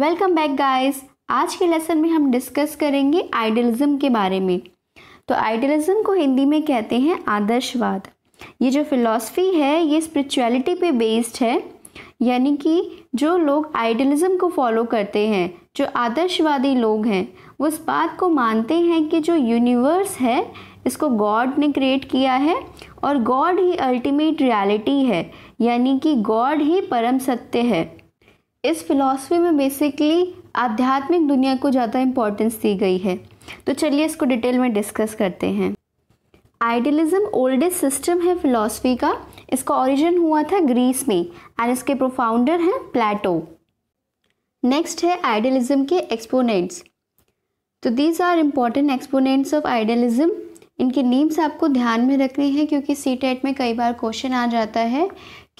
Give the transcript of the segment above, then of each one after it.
Welcome back guys आज के lesson में हम डिस्कस करेंगे आइडियलिज्म के बारे में तो आइडियलिज्म को हिंदी में कहते हैं आदर्शवाद ये जो फिलॉसफी है ये स्पिरिचुअलिटी पे बेस्ड है यानी कि जो लोग आइडियलिज्म को फॉलो करते हैं जो आदर्शवादी लोग हैं वो इस बात को मानते हैं कि जो यूनिवर्स है इसको गॉड ने क्रिएट किया है और गॉड ही अल्टीमेट रियलिटी है यानी कि गॉड ही परम सत्य है इस फिलॉसफी में बेसिकली आध्यात्मिक दुनिया को ज़्यादा इम्पोर्टेंस दी गई है तो चलिए इसको डिटेल में डिस्कस करते हैं आइडियलिज्म ओल्डेस्ट सिस्टम है फिलॉसफी का इसका ओरिजिन हुआ था ग्रीस में एंड इसके प्रोफाउंडर हैं प्लेटो नेक्स्ट है आइडियलिज्म के एक्सपोनेंट्स तो these are important exponents of idealism इनके नेम्स आपको ध्यान में रखने हैं क्योंकि सी टेट e में कई बार क्वेश्चन आ जाता है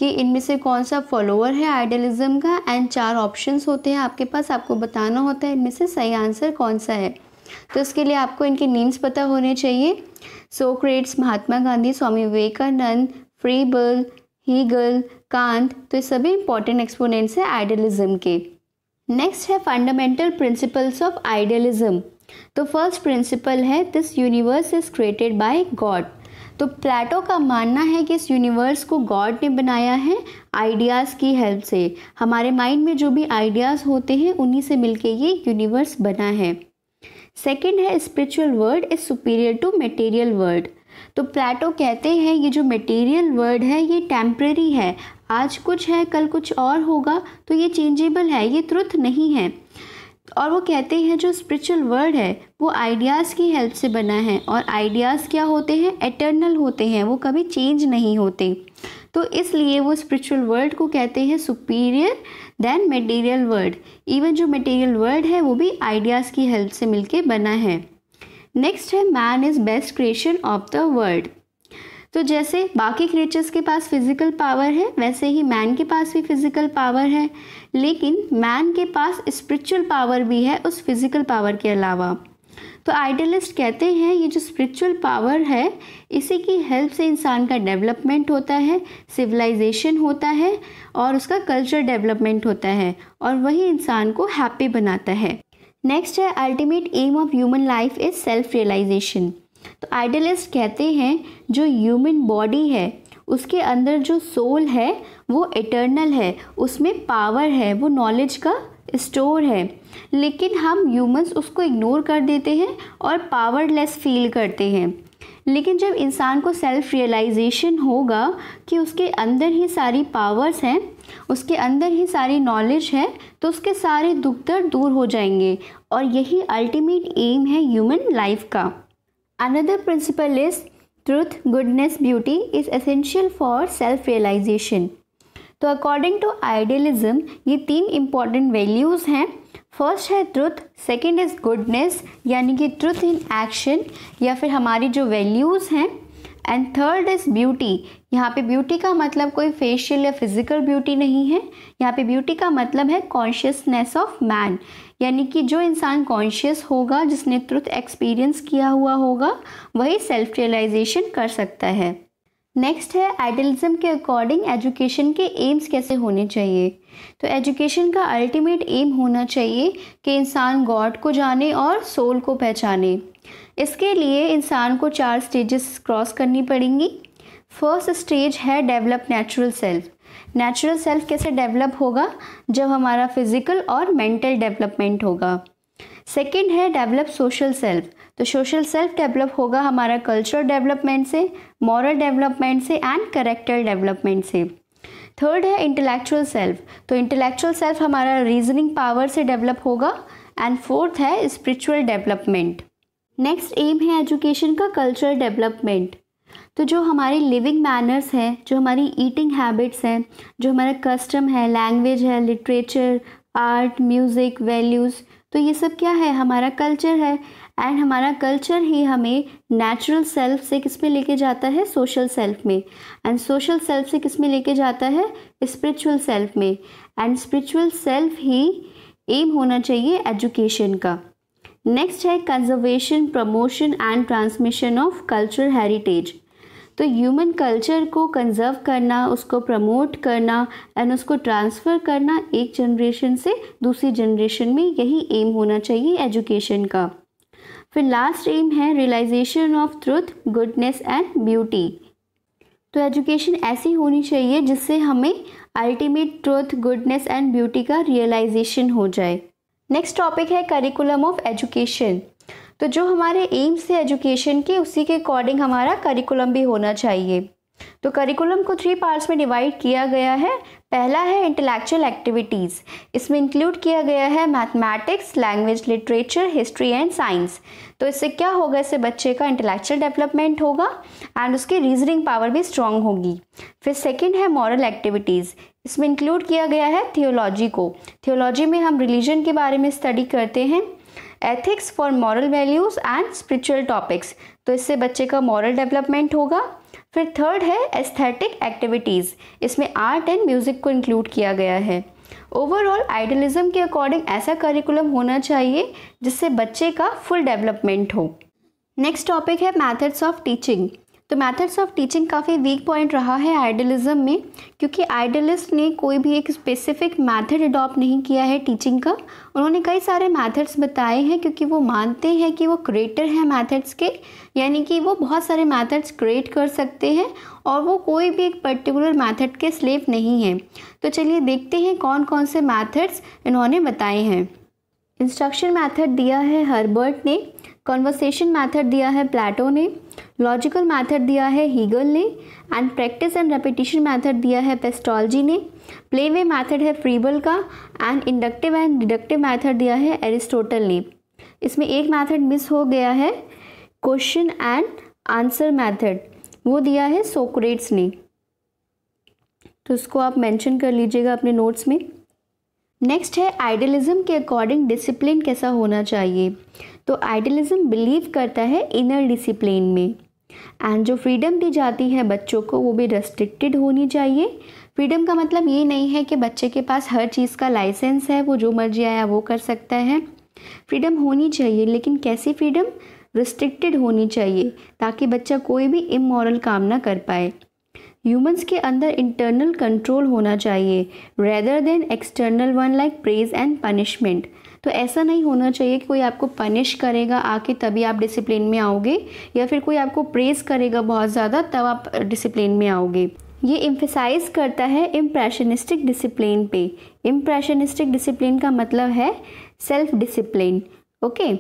कि इनमें से कौन सा फॉलोअर है आइडियलिज्म का एंड चार ऑप्शंस होते हैं आपके पास आपको बताना होता है इनमें से सही आंसर कौन सा है तो इसके लिए आपको इनके नेम्स पता होने चाहिए Socrates Mahatma Gandhi Swami Vivekananda Froebel Hegel Kant तो ये सभी इंपॉर्टेंट एक्सपोनेंट्स हैं आइडियलिज्म के नेक्स्ट है फंडामेंटल प्रिंसिपल्स ऑफ आइडियलिज्म तो फर्स्ट प्रिंसिपल है this universe is created by God तो प्लेटो का मानना है कि इस यूनिवर्स को गॉड ने बनाया है आइडियाज़ की हेल्प से हमारे माइंड में जो भी आइडियाज़ होते हैं उन्हीं से मिलके ये यूनिवर्स बना है सेकंड है spiritual world is superior to material world तो प्लेटो कहते हैं ये जो मटेरियल वर्ल्ड है ये टेम्प्रेरी है आज कुछ है कल कुछ और होगा तो ये चेंजेबल है ये त्रुथ नहीं है और वो कहते हैं जो स्पिरिचुअल वर्ड है वो आइडियाज़ की हेल्प से बना है और आइडियाज़ क्या होते हैं एटर्नल होते हैं वो कभी चेंज नहीं होते तो इसलिए वो स्पिरिचुअल वर्ल्ड को कहते हैं superior than material world even जो मटेरियल वर्ल्ड है वो भी आइडियाज़ की हेल्प से मिलके बना है नेक्स्ट है man is best creation of the world तो जैसे बाकी क्रिएचर्स के पास फिज़िकल पावर है वैसे ही मैन के पास भी फिज़िकल पावर है लेकिन मैन के पास स्पिरिचुअल पावर भी है उस फिज़िकल पावर के अलावा तो आइडियलिस्ट कहते हैं ये जो स्पिरिचुअल पावर है इसी की हेल्प से इंसान का डेवलपमेंट होता है सिविलाइजेशन होता है और उसका कल्चर डेवलपमेंट होता है और वही इंसान को हैप्पी बनाता है नेक्स्ट है ultimate aim of human life is self realisation तो आइडलिस्ट कहते हैं जो ह्यूमन बॉडी है उसके अंदर जो सोल है वो इटर्नल है उसमें पावर है वो नॉलेज का स्टोर है लेकिन हम ह्यूमंस उसको इग्नोर कर देते हैं और पावरलेस फील करते हैं लेकिन जब इंसान को सेल्फ रियलाइजेशन होगा कि उसके अंदर ही सारी पावर्स हैं उसके अंदर ही सारी नॉलेज है तो उसके सारे दुख दर्द दूर हो जाएंगे और यही अल्टीमेट एम है ह्यूमन लाइफ का Another principle is truth, goodness, beauty is essential for self realization. तो अकॉर्डिंग टू आइडियलिज्म ये तीन इम्पॉर्टेंट वैल्यूज़ हैं फर्स्ट है ट्रुथ सेकेंड इज़ गुडनेस यानी कि ट्रुथ इन एक्शन या फिर हमारी जो वैल्यूज़ हैं एंड थर्ड इज़ ब्यूटी यहाँ पे ब्यूटी का मतलब कोई फेशियल या फिज़िकल ब्यूटी नहीं है यहाँ पे ब्यूटी का मतलब है कॉन्शियसनेस ऑफ मैन यानी कि जो इंसान कॉन्शियस होगा जिसने त्रुत एक्सपीरियंस किया हुआ होगा वही सेल्फ रियलाइजेशन कर सकता है नेक्स्ट है आइडलिज्म के अकॉर्डिंग एजुकेशन के एम्स कैसे होने चाहिए तो एजुकेशन का अल्टीमेट एम होना चाहिए कि इंसान गॉड को जाने और सोल को पहचाने इसके लिए इंसान को चार स्टेजेस क्रॉस करनी पड़ेंगी फर्स्ट स्टेज है develop natural self natural self कैसे डेवलप होगा जब हमारा फिजिकल और मेंटल डेवलपमेंट होगा सेकेंड है डेवलप सोशल सेल्फ तो सोशल सेल्फ डेवलप होगा हमारा कल्चरल डेवलपमेंट से मॉरल डेवलपमेंट से एंड करेक्टर डेवलपमेंट से थर्ड है इंटेलेक्चुअल सेल्फ तो इंटेलेक्चुअल सेल्फ हमारा रीजनिंग पावर से डेवलप होगा एंड फोर्थ है स्पिरिचुअल डेवलपमेंट नेक्स्ट एम है एजुकेशन का कल्चरल डेवलपमेंट तो जो हमारे लिविंग मैनर्स हैं जो हमारी ईटिंग हैबिट्स हैं जो हमारा कस्टम है लैंग्वेज है लिटरेचर आर्ट म्यूज़िक वैल्यूज़ तो ये सब क्या है हमारा कल्चर है एंड हमारा कल्चर ही हमें नेचुरल सेल्फ से किस में लेके जाता है सोशल सेल्फ में एंड सोशल सेल्फ से किस में लेके जाता है स्पिरिचुअल सेल्फ में एंड स्पिरिचुअल सेल्फ ही एम होना चाहिए एजुकेशन का नेक्स्ट है conservation promotion and transmission of culture heritage तो ह्यूमन कल्चर को कंजर्व करना उसको प्रमोट करना एंड उसको ट्रांसफ़र करना एक जनरेशन से दूसरी जनरेशन में यही एम होना चाहिए एजुकेशन का फिर लास्ट एम है realisation of truth goodness and beauty तो एजुकेशन ऐसी होनी चाहिए जिससे हमें ultimate truth goodness and beauty का रियलाइजेशन हो जाए नेक्स्ट टॉपिक है करिकुलम ऑफ एजुकेशन तो जो हमारे एम्स है एजुकेशन के उसी के अकॉर्डिंग हमारा करिकुलम भी होना चाहिए तो करिकुलम को थ्री पार्ट्स में डिवाइड किया गया है पहला है इंटेलेक्चुअल एक्टिविटीज़ इसमें इंक्लूड किया गया है mathematics language literature history and science तो इससे क्या होगा इससे बच्चे का इंटेलेक्चुअल डेवलपमेंट होगा एंड उसकी रीजनिंग पावर भी स्ट्रांग होगी फिर सेकंड है मॉरल एक्टिविटीज़ इसमें इंक्लूड किया गया है थियोलॉजी को थियोलॉजी में हम रिलीजन के बारे में स्टडी करते हैं ethics for moral values and spiritual topics तो इससे बच्चे का मॉरल डेवलपमेंट होगा फिर थर्ड है एस्थेटिक एक्टिविटीज़ इसमें आर्ट एंड म्यूज़िक को इंक्लूड किया गया है ओवरऑल आइडलिज़म के अकॉर्डिंग ऐसा करिकुलम होना चाहिए जिससे बच्चे का फुल डेवलपमेंट हो नेक्स्ट टॉपिक है मैथड्स ऑफ टीचिंग तो मैथड्स ऑफ टीचिंग काफ़ी वीक पॉइंट रहा है आइडलिज़म में क्योंकि आइडलिस्ट ने कोई भी एक स्पेसिफिक मैथड अडॉप्ट नहीं किया है टीचिंग का उन्होंने कई सारे मैथड्स बताए हैं क्योंकि वो मानते हैं कि वो क्रिएटर हैं मैथड्स के यानी कि वो बहुत सारे मैथड्स क्रिएट कर सकते हैं और वो कोई भी एक पर्टिकुलर मैथड के स्लेव नहीं हैं तो चलिए देखते हैं कौन कौन से मैथड्स इन्होंने बताए हैं इंस्ट्रक्शन मैथड दिया है हर्बर्ट ने कॉन्वर्सेशन मैथड दिया है प्लेटो ने लॉजिकल मैथड दिया है हीगल ने and practice and repetition method दिया है पेस्टोलॉजी ने प्ले वे मैथड है फ्रीबल का and inductive and deductive method दिया है एरिस्टोटल ने इसमें एक मैथड मिस हो गया है क्वेश्चन एंड आंसर मैथड वो दिया है सोक्रेट्स ने तो उसको आप मैंशन कर लीजिएगा अपने नोट्स में नेक्स्ट है आइडियलिज्म के अकॉर्डिंग डिसिप्लिन कैसा होना चाहिए तो आइडियलिज्म बिलीव करता है इनर डिसिप्लिन में एंड जो फ्रीडम दी जाती है बच्चों को वो भी रेस्ट्रिक्टेड होनी चाहिए फ्रीडम का मतलब ये नहीं है कि बच्चे के पास हर चीज़ का लाइसेंस है वो जो मर्जी आया वो कर सकता है फ्रीडम होनी चाहिए लेकिन कैसी फ्रीडम रिस्ट्रिक्टेड होनी चाहिए ताकि बच्चा कोई भी इमोरल काम ना कर पाए ह्यूमंस के अंदर इंटरनल कंट्रोल होना चाहिए rather than external one like praise and punishment तो ऐसा नहीं होना चाहिए कि कोई आपको पनिश करेगा आके तभी आप डिसिप्लिन में आओगे या फिर कोई आपको प्रेस करेगा बहुत ज़्यादा तब आप डिसिप्लिन में आओगे ये इम्फेसाइज करता है इम्प्रेशनिस्टिक डिसिप्लिन पे इम्प्रेशनिस्टिक डिसिप्लिन का मतलब है सेल्फ डिसिप्लिन ओके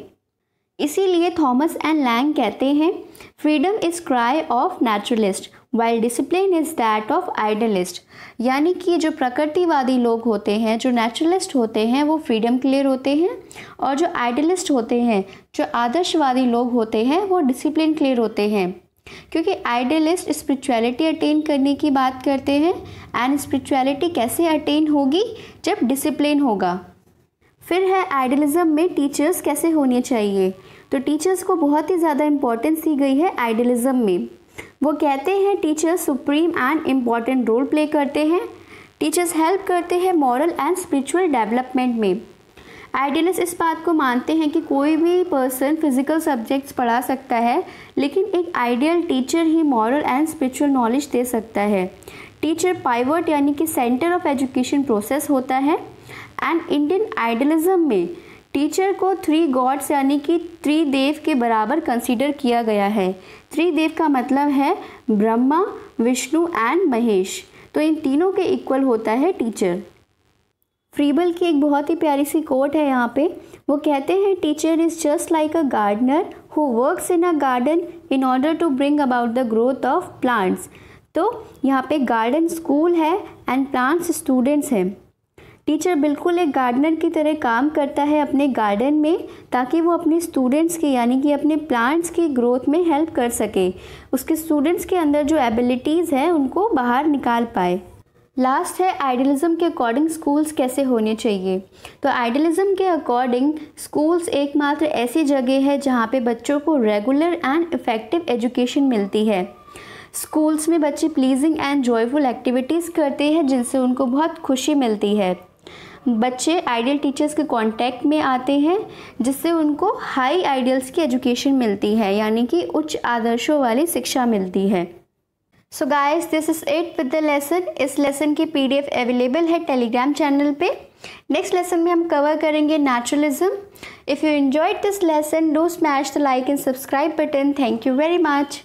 इसीलिए थॉमस एंड लैंग कहते हैं freedom is cry of naturalist while discipline is that of idealist यानी कि जो प्रकृतिवादी लोग होते हैं जो नेचुरलिस्ट होते हैं वो फ्रीडम क्लियर होते हैं और जो आइडलिस्ट होते हैं जो आदर्शवादी लोग होते हैं वो डिसिप्लिन क्लियर होते हैं क्योंकि आइडियलिस्ट स्पिरिचुअलिटी अटेन करने की बात करते हैं एंड स्पिरिचुअलिटी कैसे अटेन होगी जब डिसिप्लिन होगा फिर है आइडलिज़म में टीचर्स कैसे होने चाहिए तो टीचर्स को बहुत ही ज़्यादा इम्पोर्टेंस दी गई है आइडलिज़म में वो कहते हैं teachers supreme and important role play करते हैं टीचर्स हेल्प करते हैं मॉरल एंड स्पिरिचुअल डेवलपमेंट में आइडियलिस्ट इस बात को मानते हैं कि कोई भी पर्सन फिजिकल सब्जेक्ट्स पढ़ा सकता है लेकिन एक आइडियल टीचर ही मॉरल एंड स्पिरिचुअल नॉलेज दे सकता है टीचर पाइवर्ट यानी कि सेंटर ऑफ एजुकेशन प्रोसेस होता है एंड इंडियन आइडलिज्म में टीचर को थ्री गॉड्स यानी कि थ्री देव के बराबर कंसीडर किया गया है थ्री देव का मतलब है ब्रह्मा विष्णु एंड महेश तो इन तीनों के इक्वल होता है टीचर फ्रीबल की एक बहुत ही प्यारी सी कोट है यहाँ पे वो कहते हैं teacher is just like a gardener who works in a garden in order to bring about the growth of plants तो यहाँ पे गार्डन स्कूल है एंड प्लांट्स स्टूडेंट्स हैं टीचर बिल्कुल एक गार्डनर की तरह काम करता है अपने गार्डन में ताकि वो अपने स्टूडेंट्स के यानी कि अपने प्लांट्स की ग्रोथ में हेल्प कर सके उसके स्टूडेंट्स के अंदर जो एबिलिटीज़ हैं उनको बाहर निकाल पाए लास्ट है आइडियलिज़म के अकॉर्डिंग स्कूल्स कैसे होने चाहिए तो आइडियलिज़म के अकॉर्डिंग स्कूल्स एकमात्र ऐसी जगह है जहाँ पे बच्चों को रेगुलर एंड इफ़ेक्टिव एजुकेशन मिलती है स्कूल्स में बच्चे प्लीजिंग एंड जॉयफुल एक्टिविटीज़ करते हैं जिनसे उनको बहुत खुशी मिलती है बच्चे आइडियल टीचर्स के कांटेक्ट में आते हैं जिससे उनको हाई आइडियल्स की एजुकेशन मिलती है यानी कि उच्च आदर्शों वाली शिक्षा मिलती है so guys this is it with the lesson इस लेसन की पीडीएफ अवेलेबल है टेलीग्राम चैनल पे नेक्स्ट लेसन में हम कवर करेंगे naturalism if you enjoyed this lesson do smash the like and subscribe button thank you very much